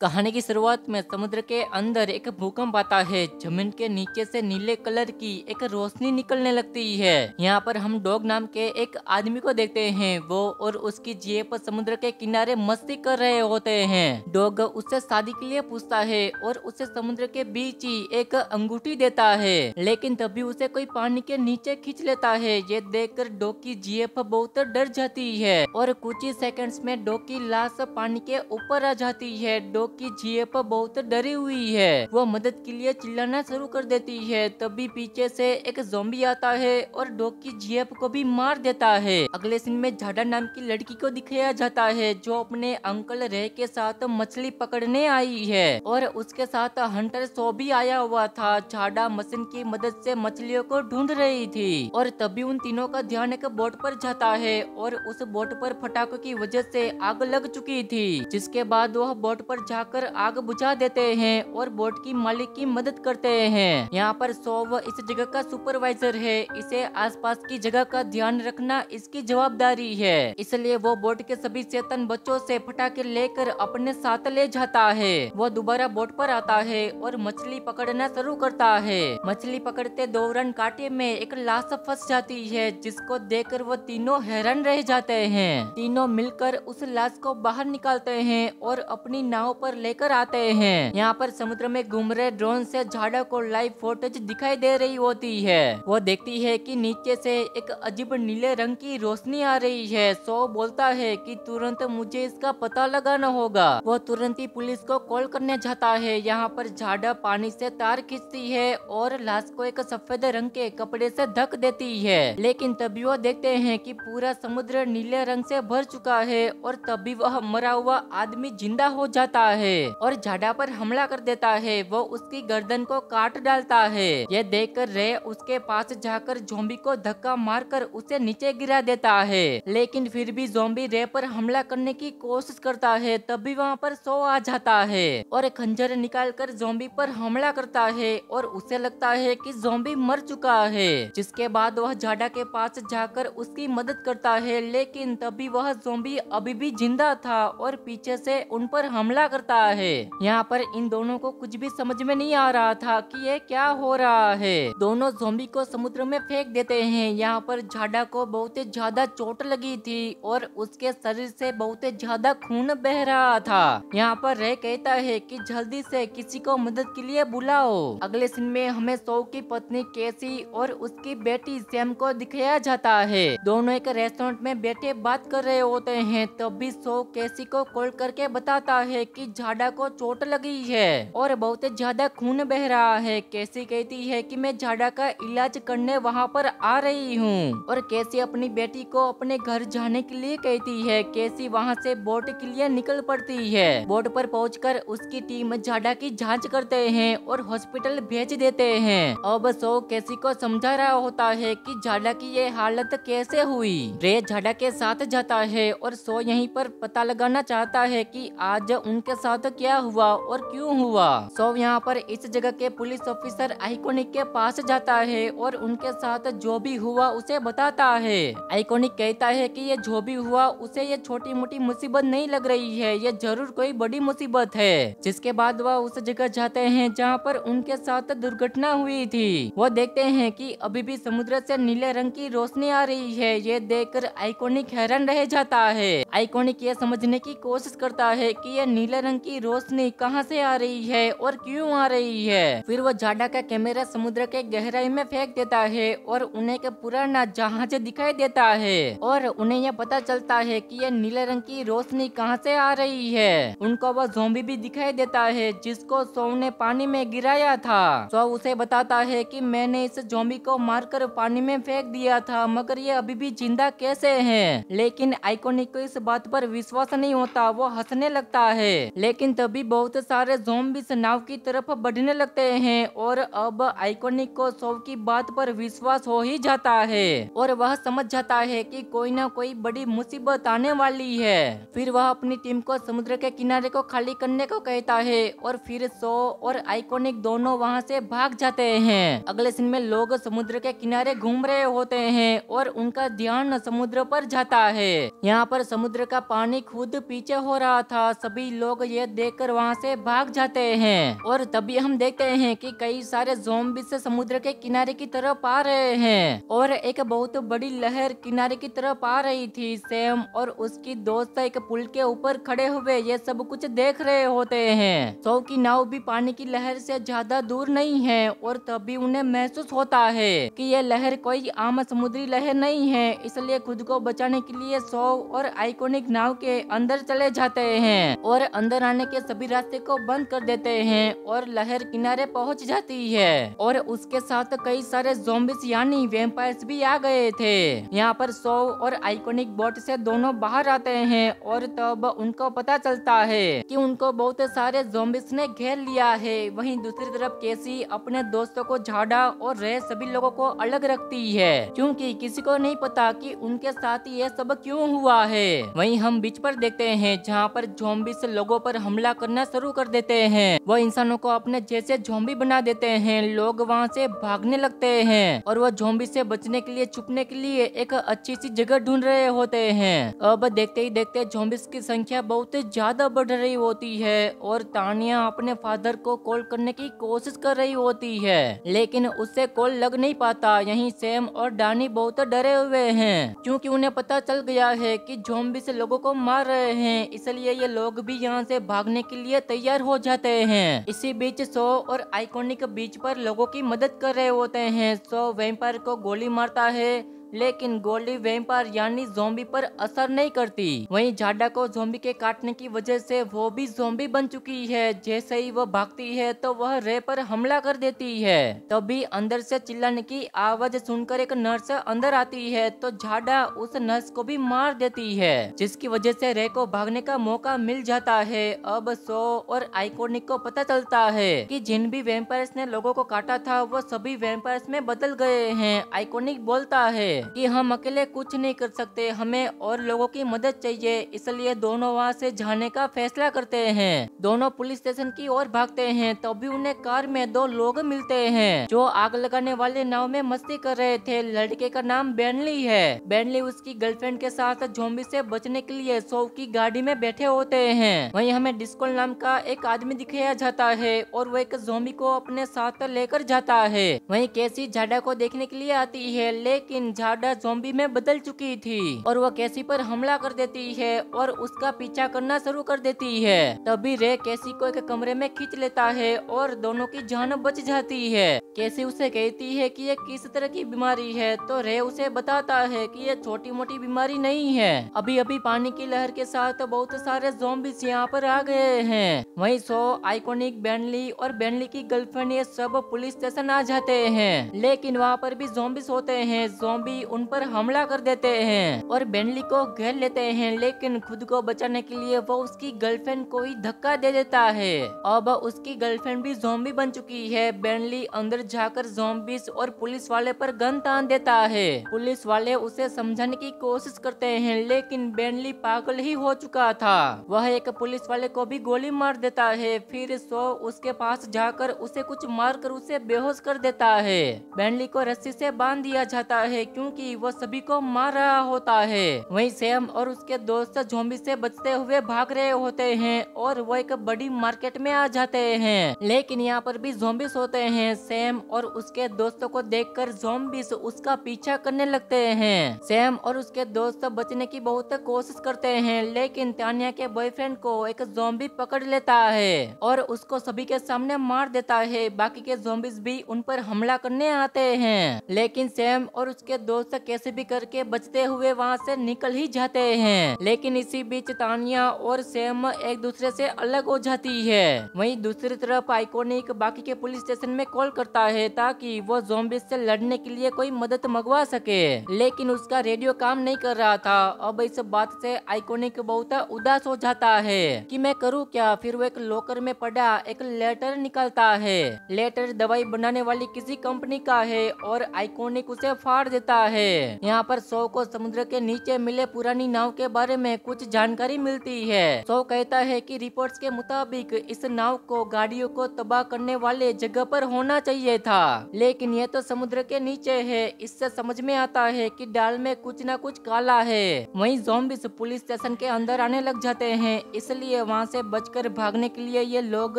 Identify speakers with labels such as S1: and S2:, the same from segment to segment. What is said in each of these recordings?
S1: कहानी की शुरुआत में समुद्र के अंदर एक भूकंप आता है जमीन के नीचे से नीले कलर की एक रोशनी निकलने लगती है यहाँ पर हम डॉग नाम के एक आदमी को देखते हैं वो और उसकी पर समुद्र के किनारे मस्ती कर रहे होते हैं डॉग उससे शादी के लिए पूछता है और उसे समुद्र के बीच ही एक अंगूठी देता है लेकिन तभी उसे कोई पानी के नीचे खींच लेता है ये देख कर डॉग की जीप बहुत डर जाती है और कुछ ही सेकेंड्स में डॉग की लाश पानी के ऊपर आ जाती है डॉग की कि बहुत डरी हुई है वो मदद के लिए चिल्लाना शुरू कर देती है तभी पीछे से एक जोम्बी आता है और डॉग की जिएप को भी मार देता है अगले सीन में झाडा नाम की लड़की को दिखाया जाता है जो अपने अंकल रे के साथ मछली पकड़ने आई है और उसके साथ हंटर सो भी आया हुआ था झाडा मशीन की मदद से मछलियों को ढूंढ रही थी और तभी उन तीनों का ध्यान एक बोट पर जाता है और उस बोट पर फटाखों की वजह से आग लग चुकी थी जिसके बाद वह बोट पर जा जाकर आग बुझा देते हैं और बोट की मालिक की मदद करते हैं यहाँ पर सोव इस जगह का सुपरवाइजर है इसे आसपास की जगह का ध्यान रखना इसकी जवाबदारी है इसलिए वो बोट के सभी चेतन बच्चों से पटाखे लेकर अपने साथ ले जाता है वो दोबारा बोट पर आता है और मछली पकड़ना शुरू करता है मछली पकड़ते दौरान कांटे में एक लाश फंस जाती है जिसको कर वो तीनों हैरान रह जाते हैं तीनों मिलकर उस लाश को बाहर निकालते हैं और अपनी नाव पर ऊपर लेकर आते हैं यहाँ पर समुद्र में घूम रहे ड्रोन से झाड़ा को लाइव फोटेज दिखाई दे रही होती है वो देखती है कि नीचे से एक अजीब नीले रंग की रोशनी आ रही है सो बोलता है कि तुरंत मुझे इसका पता लगाना होगा वो तुरंत ही पुलिस को कॉल करने जाता है यहाँ पर झाड़ा पानी से तार खींचती है और लाश को एक सफेद रंग के कपड़े से ढक देती है लेकिन तभी वो देखते हैं कि पूरा समुद्र नीले रंग से भर चुका है और तभी वह मरा हुआ आदमी जिंदा हो जाता है और झाड़ा पर हमला कर देता है वो उसकी गर्दन को काट डालता है ये देख कर रे उसके पास जाकर जोम्बी को धक्का मार कर उसे नीचे गिरा देता है लेकिन फिर भी जोम्बी रे पर हमला करने की कोशिश करता है तभी वहाँ पर सो आ जाता है और खंजर निकाल कर जोम्बी पर हमला करता है और उसे लगता है कि जोम्बी मर चुका है जिसके बाद वह झाड़ा के पास जाकर उसकी मदद करता है लेकिन तभी वह जोम्बी अभी भी जिंदा था और पीछे से उन पर हमला करता करता है यहाँ पर इन दोनों को कुछ भी समझ में नहीं आ रहा था कि ये क्या हो रहा है दोनों जोम्बी को समुद्र में फेंक देते हैं यहाँ पर झाडा को बहुत ही ज्यादा चोट लगी थी और उसके शरीर से बहुत ही ज्यादा खून बह रहा था यहाँ पर रह कहता है कि जल्दी से किसी को मदद के लिए बुलाओ अगले सिंह में हमें सौ की पत्नी केसी और उसकी बेटी सेम को दिखाया जाता है दोनों एक रेस्टोरेंट में बैठे बात कर रहे होते हैं तब भी सो केसी को कॉल करके बताता है कि झाड़ा को चोट लगी है और बहुत ज्यादा खून बह रहा है कैसी कहती है कि मैं झाड़ा का इलाज करने वहाँ पर आ रही हूँ और कैसी अपनी बेटी को अपने घर जाने के लिए कहती है कैसी वहाँ से बोट के लिए निकल पड़ती है बोट पर पहुँच उसकी टीम झाड़ा की जाँच करते हैं और हॉस्पिटल भेज देते है अब सो कैसी को समझा रहा होता है की झाड़ा की ये हालत कैसे हुई रे झाड़ा के साथ जाता है और सो यहीं पर पता लगाना चाहता है कि आज उनके साथ साथ क्या हुआ और क्यों हुआ सो यहाँ पर इस जगह के पुलिस ऑफिसर आइकोनिक के पास जाता है और उनके साथ जो भी हुआ उसे बताता है आइकोनिक कहता है कि ये जो भी हुआ उसे ये छोटी मोटी मुसीबत नहीं लग रही है ये जरूर कोई बड़ी मुसीबत है जिसके बाद वह उस जगह जाते हैं जहाँ पर उनके साथ दुर्घटना हुई थी वो देखते है की अभी भी समुद्र ऐसी नीले रंग की रोशनी आ रही है ये देख आइकोनिक हैरान रह जाता है आइकोनिक ये समझने की कोशिश करता है की ये नीले रंग की रोशनी कहाँ से आ रही है और क्यों आ रही है फिर वो जाडा का कैमरा समुद्र के गहराई में फेंक देता है और उन्हें का पुराना जहाज दिखाई देता है और उन्हें यह पता चलता है कि यह नीले रंग की रोशनी कहाँ से आ रही है उनको वो जोबी भी दिखाई देता है जिसको सोव ने पानी में गिराया था सो उसे बताता है की मैंने इस जोम्बी को मारकर पानी में फेंक दिया था मगर ये अभी भी जिंदा कैसे है लेकिन आइकोनिक को इस बात पर विश्वास नहीं होता वो हंसने लगता है लेकिन तभी बहुत सारे जोम्बिस नाव की तरफ बढ़ने लगते हैं और अब आइकोनिक को सौ की बात पर विश्वास हो ही जाता है और वह समझ जाता है कि कोई ना कोई बड़ी मुसीबत आने वाली है फिर वह अपनी टीम को समुद्र के किनारे को खाली करने को कहता है और फिर सो और आइकोनिक दोनों वहाँ से भाग जाते हैं अगले दिन में लोग समुद्र के किनारे घूम रहे होते हैं और उनका ध्यान समुद्र पर जाता है यहाँ पर समुद्र का पानी खुद पीछे हो रहा था सभी लोग ये देखकर वहाँ से भाग जाते हैं और तभी हम देखते हैं कि कई सारे जोम्बिस समुद्र के किनारे की तरफ आ रहे हैं और एक बहुत बड़ी लहर किनारे की तरफ आ रही थी सेम और उसकी दोस्त एक पुल के ऊपर खड़े हुए ये सब कुछ देख रहे होते हैं सौ की नाव भी पानी की लहर से ज्यादा दूर नहीं है और तभी उन्हें महसूस होता है कि ये लहर कोई आम समुद्री लहर नहीं है इसलिए खुद को बचाने के लिए सौ और आइकोनिक नाव के अंदर चले जाते हैं और अंदर अंदर आने के सभी रास्ते को बंद कर देते हैं और लहर किनारे पहुंच जाती है और उसके साथ कई सारे जोम्बिस यानी वेम्पायर्स भी आ गए थे यहाँ पर सो और आइकोनिक बोट से दोनों बाहर आते हैं और तब उनको पता चलता है कि उनको बहुत सारे जोम्बिस ने घेर लिया है वहीं दूसरी तरफ केसी अपने दोस्तों को झाड़ा और रह सभी लोगों को अलग रखती है क्योंकि किसी को नहीं पता कि उनके साथ ये सब क्यों हुआ है वहीं हम बीच पर देखते हैं जहाँ पर जोम्बिस लोगों पर हमला करना शुरू कर देते हैं वह इंसानों को अपने जैसे झोंबी बना देते हैं लोग वहाँ से भागने लगते हैं और वह झोंबी से बचने के लिए छुपने के लिए एक अच्छी सी जगह ढूंढ रहे होते हैं अब देखते ही देखते झोंबिस की संख्या बहुत ज्यादा बढ़ रही होती है और तानिया अपने फादर को कॉल करने की कोशिश कर रही होती है लेकिन उससे कॉल लग नहीं पाता यही सेम और डानी बहुत डरे हुए है क्यूँकी उन्हें पता चल गया है की झोंबिस लोगो को मार रहे हैं इसलिए ये लोग भी यहाँ से से भागने के लिए तैयार हो जाते हैं इसी बीच सो और आइकोनिक बीच पर लोगों की मदद कर रहे होते हैं सो वेम्पायर को गोली मारता है लेकिन गोली वेम्पायर यानी जोम्बी पर असर नहीं करती वहीं झाडा को जोम्बी के काटने की वजह से वो भी जोम्बी बन चुकी है जैसे ही वो भागती है तो वह रे पर हमला कर देती है तभी अंदर से चिल्लाने की आवाज सुनकर एक नर्स अंदर आती है तो झाडा उस नर्स को भी मार देती है जिसकी वजह से रे को भागने का मौका मिल जाता है अब सो और आइकोनिक को पता चलता है की जिन भी वेम्पायर्स ने लोगो को काटा था वो सभी वेम्पायर्स में बदल गए है आइकोनिक बोलता है कि हम अकेले कुछ नहीं कर सकते हमें और लोगों की मदद चाहिए इसलिए दोनों वहाँ से जाने का फैसला करते हैं दोनों पुलिस स्टेशन की ओर भागते हैं तभी उन्हें कार में दो लोग मिलते हैं जो आग लगाने वाले नाव में मस्ती कर रहे थे लड़के का नाम बैनली है बैनली उसकी गर्लफ्रेंड के साथ झोंबी ऐसी बचने के लिए सोव की गाड़ी में बैठे होते हैं वही हमें डिस्कोल नाम का एक आदमी दिखाया जाता है और वो एक झोंबी को अपने साथ लेकर जाता है वही कैसी झाडा को देखने के लिए आती है लेकिन झाड़ा जोम्बी में बदल चुकी थी और वह कैसी पर हमला कर देती है और उसका पीछा करना शुरू कर देती है तभी रे कैसी को एक कमरे में खींच लेता है और दोनों की जान बच जाती है कैसी उसे कहती है कि ये किस तरह की बीमारी है तो रे उसे बताता है कि ये छोटी मोटी बीमारी नहीं है अभी अभी पानी की लहर के साथ बहुत सारे जोम्बिस यहाँ पर आ गए हैं वहीं सो आइकोनिक बैनली और बैनली की गर्लफ्रेंड ये सब पुलिस स्टेशन आ जाते हैं लेकिन वहाँ पर भी जोम्बिस होते हैं जोम्बी ही उन पर हमला कर देते हैं और बेनली को घेर लेते हैं लेकिन खुद को बचाने के लिए वो उसकी गर्लफ्रेंड को ही धक्का दे देता है अब उसकी गर्लफ्रेंड भी जोम्बी बन चुकी है बेनली अंदर जाकर जोम्बिस और पुलिस वाले पर गन तान देता है पुलिस वाले उसे समझाने की कोशिश करते हैं लेकिन बेनली पागल ही हो चुका था वह एक पुलिस वाले को भी गोली मार देता है फिर सो उसके पास जाकर उसे कुछ मार कर उसे बेहोश कर देता है बेनली को रस्सी से बांध दिया जाता है क्यों क्योंकि वो सभी को मार रहा होता है वहीं सैम और उसके दोस्त झोंबी से बचते हुए भाग रहे होते हैं और वो एक बड़ी मार्केट में आ जाते हैं लेकिन यहाँ पर भी जोम्बिस होते हैं सैम और उसके दोस्तों को देख जोम्बिस उसका पीछा करने लगते है सैम और उसके दोस्त बचने की बहुत कोशिश करते हैं लेकिन तानिया के बॉयफ्रेंड को एक जोम्बी पकड़ लेता है और उसको सभी के सामने मार देता है बाकी के जोम्बिस भी उन पर हमला करने आते हैं लेकिन सैम और उसके दोस्त दोस्त कैसे भी करके बचते हुए वहाँ से निकल ही जाते हैं लेकिन इसी बीच तानिया और सेम एक दूसरे से अलग हो जाती है वहीं दूसरी तरफ आइकोनिक बाकी के पुलिस स्टेशन में कॉल करता है ताकि वो जोम्बिस से लड़ने के लिए कोई मदद मंगवा सके लेकिन उसका रेडियो काम नहीं कर रहा था अब इस बात से आइकोनिक बहुत उदास हो जाता है की मैं करूँ क्या फिर वो एक लॉकर में पड़ा एक लेटर निकलता है लेटर दवाई बनाने वाली किसी कंपनी का है और आइकोनिक उसे फाड़ देता है यहाँ पर सो को समुद्र के नीचे मिले पुरानी नाव के बारे में कुछ जानकारी मिलती है सो कहता है कि रिपोर्ट्स के मुताबिक इस नाव को गाड़ियों को तबाह करने वाले जगह पर होना चाहिए था लेकिन ये तो समुद्र के नीचे है इससे समझ में आता है कि डाल में कुछ न कुछ काला है वहीं जोम्बिस पुलिस स्टेशन के अंदर आने लग जाते हैं इसलिए वहाँ से बचकर भागने के लिए ये लोग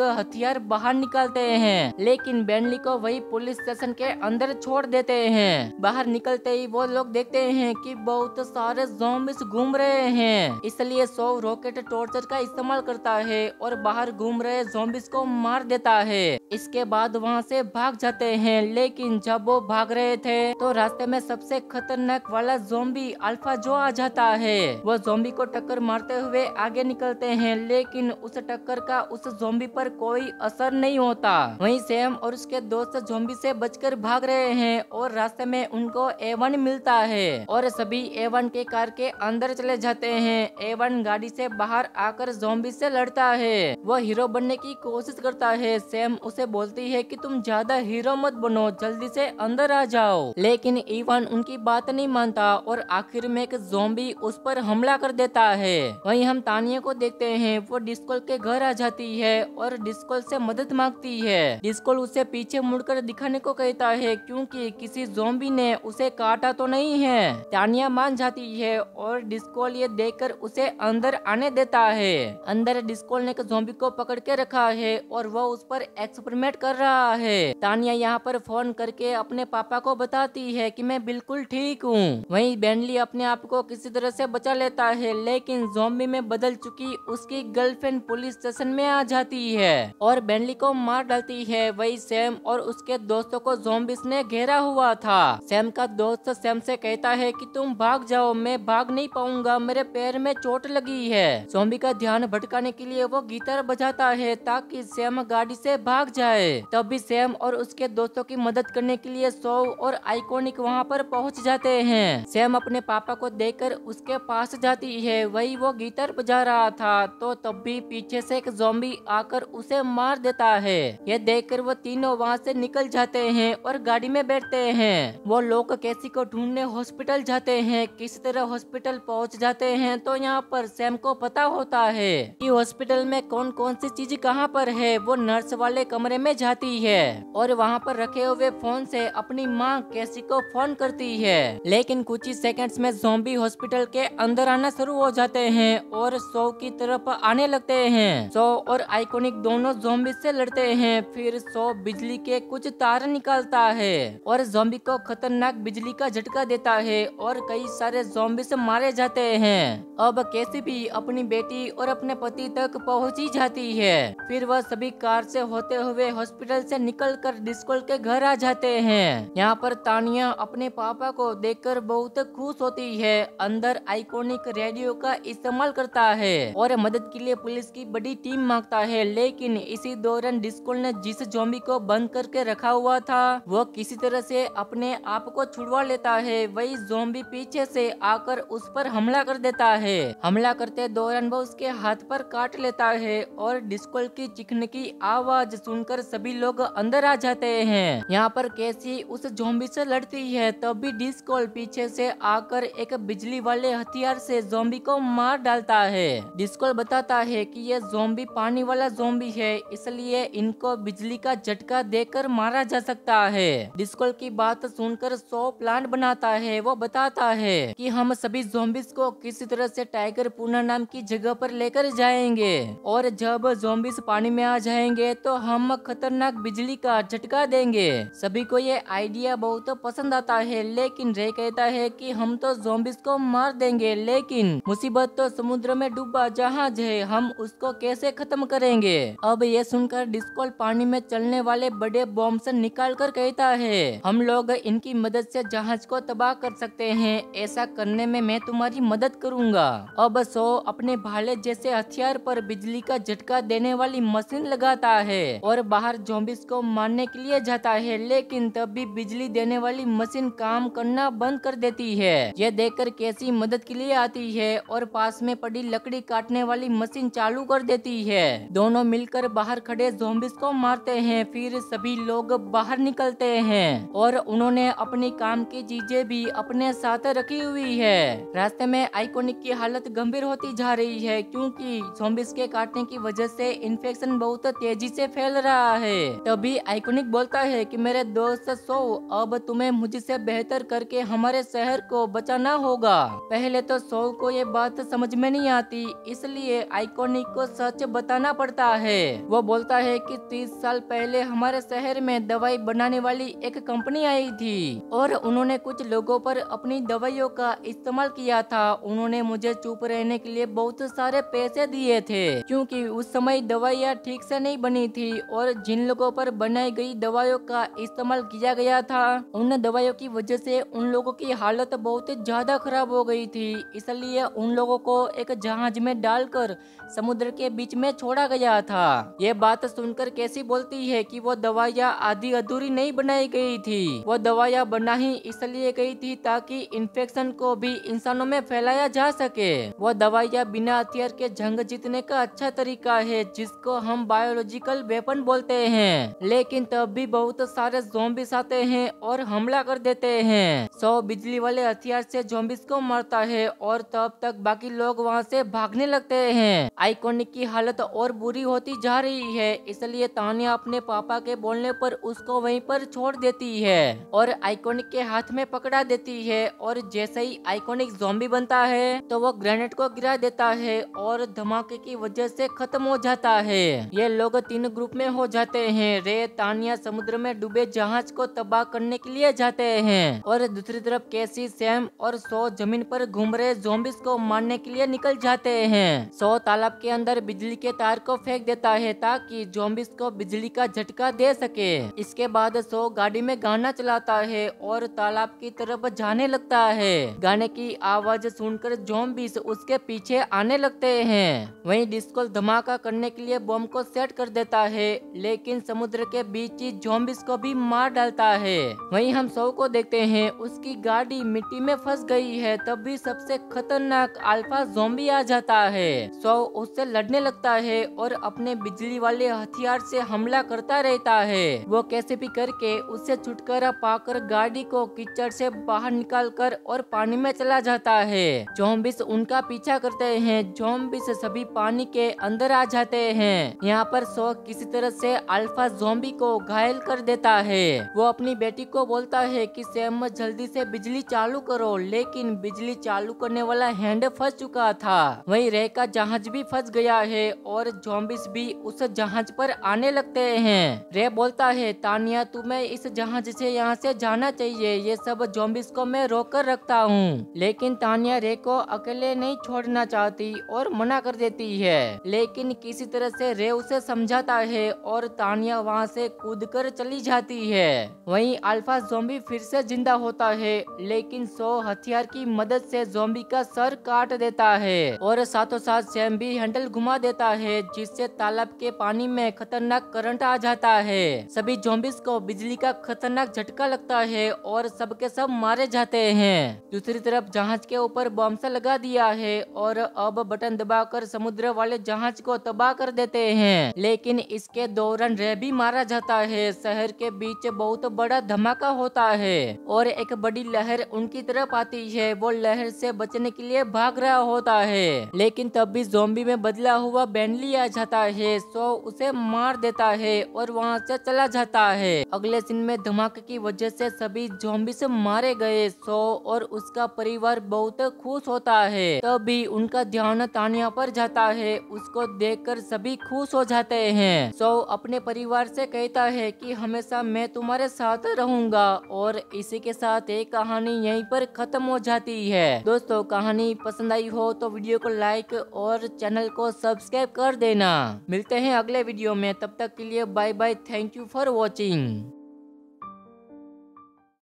S1: हथियार बाहर निकालते हैं लेकिन बैंडली को वही पुलिस स्टेशन के अंदर छोड़ देते हैं बाहर निकलते ही वो लोग देखते हैं कि बहुत सारे जोम्बिस घूम रहे हैं इसलिए सोव रॉकेट टॉर्चर का इस्तेमाल करता है और बाहर घूम रहे जोम्बिस को मार देता है इसके बाद वहाँ से भाग जाते हैं लेकिन जब वो भाग रहे थे तो रास्ते में सबसे खतरनाक वाला जोम्बी अल्फा जो आ जाता है वो जोम्बी को टक्कर मारते हुए आगे निकलते हैं लेकिन उस टक्कर का उस जोम्बी पर कोई असर नहीं होता वहीं सेम और उसके दोस्त जोम्बी से बचकर भाग रहे हैं और रास्ते में उनको एवन वन मिलता है और सभी ए वन के कार के अंदर चले जाते हैं ए वन गाड़ी से बाहर आकर जोम्बी से लड़ता है वह हीरो बनने की कोशिश करता है सैम उसे बोलती है कि तुम ज्यादा हीरो मत बनो जल्दी से अंदर आ जाओ लेकिन इवन उनकी बात नहीं मानता और आखिर में एक जोम्बी उस पर हमला कर देता है वही हम तानिया को देखते है वो डिस्कोल के घर आ जाती है और डिस्कोल से मदद मांगती है डिस्कोल उसे पीछे मुड़कर दिखाने को कहता है क्योंकि किसी जोम्बी ने उसे काटा तो नहीं है तानिया मान जाती है और डिस्कोल ये देखकर उसे अंदर आने देता है अंदर डिस्कोल ने जोम्बी को पकड़ के रखा है और वह उस पर एक्सपेरिमेंट कर रहा है तानिया यहाँ पर फोन करके अपने पापा को बताती है कि मैं बिल्कुल ठीक हूँ वहीं बैंडली अपने आप को किसी तरह से बचा लेता है लेकिन जोम्बी में बदल चुकी उसकी गर्लफ्रेंड पुलिस स्टेशन में आ जाती है और बैंडली को मार डालती है वही सैम और उसके दोस्तों को जोम्बिस ने घेरा हुआ था सैम का दोस्त दोस्त सैम से कहता है कि तुम भाग जाओ मैं भाग नहीं पाऊंगा मेरे पैर में चोट लगी है सोमी का ध्यान भटकाने के लिए वो गीतर बजाता है ताकि सैम गाड़ी से भाग जाए तभी सैम और उसके दोस्तों की मदद करने के लिए सो और आइकोनिक वहाँ पर पहुँच जाते हैं सैम अपने पापा को देख उसके पास जाती है वही वो गीतर बजा रहा था तो तब भी पीछे से एक जोम्बी आकर उसे मार देता है यह देखकर वो तीनों वहाँ से निकल जाते हैं और गाड़ी में बैठते हैं वो लोग कैसी किसी को ढूंढने हॉस्पिटल जाते हैं किसी तरह हॉस्पिटल पहुंच जाते हैं तो यहाँ पर सैम को पता होता है कि हॉस्पिटल में कौन कौन सी चीज कहाँ पर है वो नर्स वाले कमरे में जाती है और वहाँ पर रखे हुए फोन से अपनी माँ कैसी को फोन करती है लेकिन कुछ ही सेकंड्स में जोम्बी हॉस्पिटल के अंदर आना शुरू हो जाते हैं और सो की तरफ आने लगते है सो और आइकोनिक दोनों जोम्बी ऐसी लड़ते हैं फिर सो बिजली के कुछ तार निकालता है और जोम्बी को खतरनाक बिजली का झटका देता है और कई सारे जोम्बी से मारे जाते हैं अब भी अपनी बेटी और अपने पति तक ही जाती है फिर वह सभी कार से होते हुए हॉस्पिटल से निकलकर डिस्कोल के घर आ जाते हैं यहाँ पर तानिया अपने पापा को देखकर बहुत खुश होती है अंदर आइकोनिक रेडियो का इस्तेमाल करता है और मदद के लिए पुलिस की बड़ी टीम मांगता है लेकिन इसी दौरान डिस्कोल ने जिस जोम्बी को बंद करके रखा हुआ था वह किसी तरह से अपने आप को छुड़वा लेता है वही जोम्बी पीछे से आकर उस पर हमला कर देता है हमला करते दौरान वो उसके हाथ पर काट लेता है और डिस्कोल की चिकन की आवाज सुनकर सभी लोग अंदर आ जाते हैं यहाँ पर कैसी उस जोम्बी से लड़ती है तभी डिस्कोल पीछे से आकर एक बिजली वाले हथियार से जोम्बी को मार डालता है डिस्कोल बताता है की ये जोम्बी पानी वाला जोम्बी है इसलिए इनको बिजली का झटका देकर मारा जा सकता है डिस्कोल की बात सुनकर सौ प्लान प्लान बनाता है वो बताता है कि हम सभी जोम्बिस को किसी तरह से टाइगर पूना नाम की जगह पर लेकर जाएंगे और जब जोम्बिस पानी में आ जाएंगे तो हम खतरनाक बिजली का झटका देंगे सभी को ये आइडिया बहुत तो पसंद आता है लेकिन रे कहता है कि हम तो जोम्बिस को मार देंगे लेकिन मुसीबत तो समुद्र में डूबा जहाज है हम उसको कैसे खत्म करेंगे अब ये सुनकर डिस्कोल पानी में चलने वाले बड़े बॉम्ब से निकाल कर कहता है हम लोग इनकी मदद से जहाज जहाज को तबाह कर सकते हैं ऐसा करने में मैं तुम्हारी मदद करूंगा अब सो अपने भाले जैसे हथियार पर बिजली का झटका देने वाली मशीन लगाता है और बाहर जोबिस को मारने के लिए जाता है लेकिन तब भी बिजली देने वाली मशीन काम करना बंद कर देती है यह देखकर कैसी मदद के लिए आती है और पास में पड़ी लकड़ी काटने वाली मशीन चालू कर देती है दोनों मिलकर बाहर खड़े जोम्बिस को मारते हैं फिर सभी लोग बाहर निकलते हैं और उन्होंने अपने काम की की चीजें भी अपने साथ रखी हुई है रास्ते में आइकोनिक की हालत गंभीर होती जा रही है क्योंकि जोम्बिस के काटने की वजह से इन्फेक्शन बहुत तेजी से फैल रहा है तभी आइकोनिक बोलता है कि मेरे दोस्त सो अब तुम्हें मुझसे बेहतर करके हमारे शहर को बचाना होगा पहले तो सो को ये बात समझ में नहीं आती इसलिए आइकोनिक को सच बताना पड़ता है वो बोलता है कि तीस साल पहले हमारे शहर में दवाई बनाने वाली एक कंपनी आई थी और उन्होंने उन्होंने कुछ लोगों पर अपनी दवाइयों का इस्तेमाल किया था उन्होंने मुझे चुप रहने के लिए बहुत सारे पैसे दिए थे क्योंकि उस समय दवाइयाँ ठीक से नहीं बनी थी और जिन लोगों पर बनाई गई दवाइयों का इस्तेमाल किया गया था उन दवाइयों की वजह से उन लोगों की हालत बहुत ज्यादा खराब हो गई थी इसलिए उन लोगों को एक जहाज में डालकर समुद्र के बीच में छोड़ा गया था ये बात सुनकर कैसी बोलती है की वो दवाइयाँ आधी अधूरी नहीं बनाई गई थी वो दवाइयाँ बना ही इसलिए गई थी ताकि इन्फेक्शन को भी इंसानों में फैलाया जा सके वह दवाइयाँ बिना हथियार के जंग जीतने का अच्छा तरीका है जिसको हम बायोलॉजिकल वेपन बोलते हैं लेकिन तब भी बहुत सारे जोम्बिस आते हैं और हमला कर देते हैं सौ बिजली वाले हथियार से जोम्बिस को मारता है और तब तक बाकी लोग वहाँ से भागने लगते हैं आइकोनिक की हालत और बुरी होती जा रही है इसलिए तानिया अपने पापा के बोलने पर उसको वहीं पर छोड़ देती है और आइकोनिक के हाथ हाथ में पकड़ा देती है और जैसे ही आइकॉनिक जोम्बी बनता है तो वो ग्रेनेड को गिरा देता है और धमाके की वजह से खत्म हो जाता है ये लोग तीन ग्रुप में हो जाते हैं रे तानिया समुद्र में डूबे जहाज को तबाह करने के लिए जाते हैं और दूसरी तरफ केसी सैम और सो जमीन पर घूम रहे जोम्बिस को मारने के लिए निकल जाते हैं सो तालाब के अंदर बिजली के तार को फेंक देता है ताकि जोम्बिस को बिजली का झटका दे सके इसके बाद सो गाड़ी में गाना चलाता है और तार तालाब की तरफ जाने लगता है गाने की आवाज सुनकर जोम्बिस उसके पीछे आने लगते हैं वहीं डिस्को धमाका करने के लिए बॉम्ब को सेट कर देता है लेकिन समुद्र के बीच ही जोम्बिस को भी मार डालता है वहीं हम सौ को देखते हैं उसकी गाड़ी मिट्टी में फंस गई है तभी सबसे खतरनाक अल्फा जोम्बी आ जाता है सौ उससे लड़ने लगता है और अपने बिजली वाले हथियार से हमला करता रहता है वो कैसे भी करके उससे छुटकारा पाकर गाड़ी को कीचड़ से बाहर निकालकर और पानी में चला जाता है जोम्बिस उनका पीछा करते हैं जोम्बिस सभी पानी के अंदर आ जाते हैं यहाँ पर शोक किसी तरह से अल्फा जोम्बी को घायल कर देता है वो अपनी बेटी को बोलता है कि सेम जल्दी से बिजली चालू करो लेकिन बिजली चालू करने वाला हैंड फंस चुका था वही रेह का जहाज भी फंस गया है और जोम्बिस भी उस जहाज पर आने लगते हैं रे बोलता है तानिया तुम्हें इस जहाज से यहाँ से जाना चाहिए ये सब जोम्बिस को मैं रोक कर रखता हूँ लेकिन तानिया रे को अकेले नहीं छोड़ना चाहती और मना कर देती है लेकिन किसी तरह से रे उसे समझाता है और तानिया वहाँ से कूद कर चली जाती है वहीं अल्फा जोम्बी फिर से जिंदा होता है लेकिन सो हथियार की मदद से जोम्बी का सर काट देता है और साथों साथ सैम भी हैंडल घुमा देता है जिससे तालाब के पानी में खतरनाक करंट आ जाता है सभी जोम्बिस को बिजली का खतरनाक झटका लगता है और सबके सब मारे जाते हैं दूसरी तरफ जहाज के ऊपर बॉम्ब से लगा दिया है और अब बटन दबाकर समुद्र वाले जहाज को तबाह कर देते हैं लेकिन इसके दौरान रे भी मारा जाता है शहर के बीच बहुत बड़ा धमाका होता है और एक बड़ी लहर उनकी तरफ आती है वो लहर से बचने के लिए भाग रहा होता है लेकिन तब भी जोम्बी में बदला हुआ बेनली आ जाता है सो उसे मार देता है और वहाँ से चला जाता है अगले दिन में धमाके की वजह से सभी जोम्बी बॉम्बी से मारे गए सो और उसका परिवार बहुत खुश होता है तभी उनका ध्यान तानिया पर जाता है उसको देखकर सभी खुश हो जाते हैं सो अपने परिवार से कहता है कि हमेशा मैं तुम्हारे साथ रहूंगा और इसी के साथ ये कहानी यहीं पर खत्म हो जाती है दोस्तों कहानी पसंद आई हो तो वीडियो को लाइक और चैनल को सब्सक्राइब कर देना मिलते हैं अगले वीडियो में तब तक के लिए bye bye thank you for watching